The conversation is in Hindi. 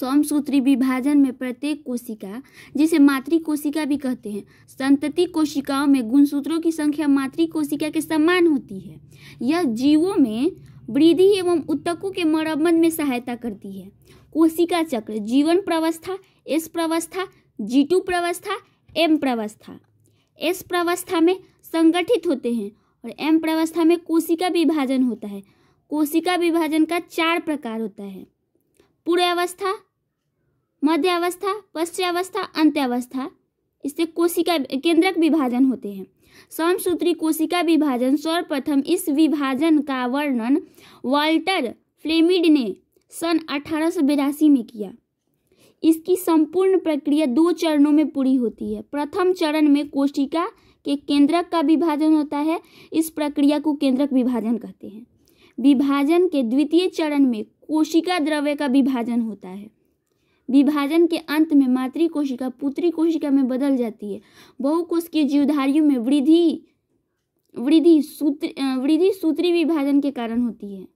सोमसूत्री विभाजन में प्रत्येक कोशिका जिसे मातृ कोशिका भी कहते हैं संतति कोशिकाओं में गुणसूत्रों की संख्या मातृ कोशिका के समान होती है यह जीवों में वृद्धि एवं उत्तकों के मरम्मत में सहायता करती है कोशिका चक्र जीवन प्रवस्था एस प्रवस्था जी टू प्रवस्था एम प्रवस्था एस प्रवस्था में संगठित होते हैं और एम प्रवस्था में कोशिका विभाजन होता है कोशिका विभाजन का चार प्रकार होता है पूर्वावस्था मध्यावस्था पश्चावस्था अंत्यावस्था इससे कोशिका केंद्रक विभाजन होते हैं समसूत्री कोशिका विभाजन सर्वप्रथम इस विभाजन का वर्णन वाल्टर फ्लेमिड ने सन अठारह में किया इसकी संपूर्ण प्रक्रिया दो चरणों में पूरी होती है प्रथम चरण में कोशिका के केंद्रक का विभाजन होता है इस प्रक्रिया को केंद्रक विभाजन कहते हैं विभाजन के द्वितीय चरण में कोशिका द्रव्य का विभाजन होता है विभाजन के अंत में मातृ कोशिका पुत्री कोशिका में बदल जाती है की जीवधारियों में वृद्धि वृद्धि सूत्र वृद्धि सूत्री विभाजन के कारण होती है